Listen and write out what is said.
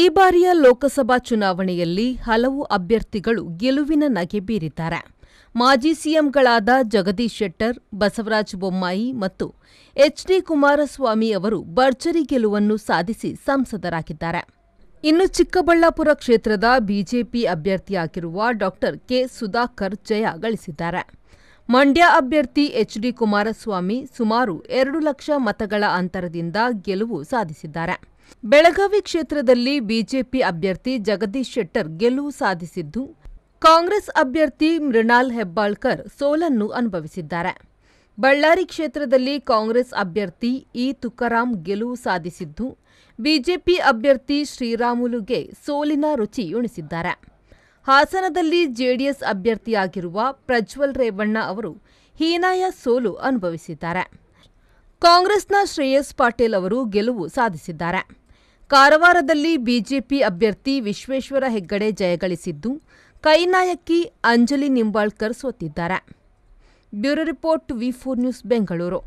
ಈ ಬಾರಿಯ ಲೋಕಸಭಾ ಚುನಾವಣೆಯಲ್ಲಿ ಹಲವು ಅಭ್ಯರ್ಥಿಗಳು ಗೆಲುವಿನ ನಗೆ ಬೀರಿದ್ದಾರೆ ಮಾಜಿ ಸಿಎಂಗಳಾದ ಜಗದೀಶ್ ಶೆಟ್ಟರ್ ಬಸವರಾಜ ಬೊಮ್ಮಾಯಿ ಮತ್ತು ಎಚ್ ಡಿ ಕುಮಾರಸ್ವಾಮಿ ಅವರು ಭರ್ಜರಿ ಗೆಲುವನ್ನು ಸಾಧಿಸಿ ಸಂಸದರಾಗಿದ್ದಾರೆ ಇನ್ನು ಚಿಕ್ಕಬಳ್ಳಾಪುರ ಕ್ಷೇತ್ರದ ಬಿಜೆಪಿ ಅಭ್ಯರ್ಥಿಯಾಗಿರುವ ಡಾ ಕೆ ಸುಧಾಕರ್ ಜಯ ಗಳಿಸಿದ್ದಾರೆ ಮಂಡ್ಯ ಅಭ್ಯರ್ಥಿ ಎಚ್ ಡಿ ಕುಮಾರಸ್ವಾಮಿ ಸುಮಾರು ಎರಡು ಲಕ್ಷ ಮತಗಳ ಅಂತರದಿಂದ ಗೆಲುವು ಸಾಧಿಸಿದ್ದಾರೆ ಬೆಳಗಾವಿ ಕ್ಷೇತ್ರದಲ್ಲಿ ಬಿಜೆಪಿ ಅಭ್ಯರ್ಥಿ ಜಗದೀಶ್ ಶೆಟ್ಟರ್ ಗೆಲುವು ಸಾಧಿಸಿದ್ದು ಕಾಂಗ್ರೆಸ್ ಅಭ್ಯರ್ಥಿ ಮೃಣಾಲ್ ಹೆಬ್ಬಾಳ್ಕರ್ ಸೋಲನ್ನು ಅನುಭವಿಸಿದ್ದಾರೆ ಬಳ್ಳಾರಿ ಕ್ಷೇತ್ರದಲ್ಲಿ ಕಾಂಗ್ರೆಸ್ ಅಭ್ಯರ್ಥಿ ಇ ತುಕಾರಾಂ ಗೆಲುವು ಸಾಧಿಸಿದ್ದು ಬಿಜೆಪಿ ಅಭ್ಯರ್ಥಿ ಶ್ರೀರಾಮುಲುಗೆ ಸೋಲಿನ ರುಚಿ ಉಣಿಸಿದ್ದಾರೆ ಹಾಸನದಲ್ಲಿ ಜೆಡಿಎಸ್ ಅಭ್ಯರ್ಥಿಯಾಗಿರುವ ಪ್ರಜ್ವಲ್ ರೇವಣ್ಣ ಅವರು ಹೀನಾಯ ಸೋಲು ಅನುಭವಿಸಿದ್ದಾರೆ ಕಾಂಗ್ರೆಸ್ನ ಶ್ರೇಯಸ್ ಪಾಟೀಲ್ ಅವರು ಗೆಲುವು ಸಾಧಿಸಿದ್ದಾರೆ ಕಾರವಾರದಲ್ಲಿ ಬಿಜೆಪಿ ಅಭ್ಯರ್ಥಿ ವಿಶ್ವೇಶ್ವರ ಹೆಗ್ಗಡೆ ಜಯಗಳಿಸಿದ್ದು ಕೈನಾಯಕಿ ಅಂಜಲಿ ನಿಂಬಾಳ್ಕರ್ ಸೋತಿದ್ದಾರೆ bureau report V four news Bengaluru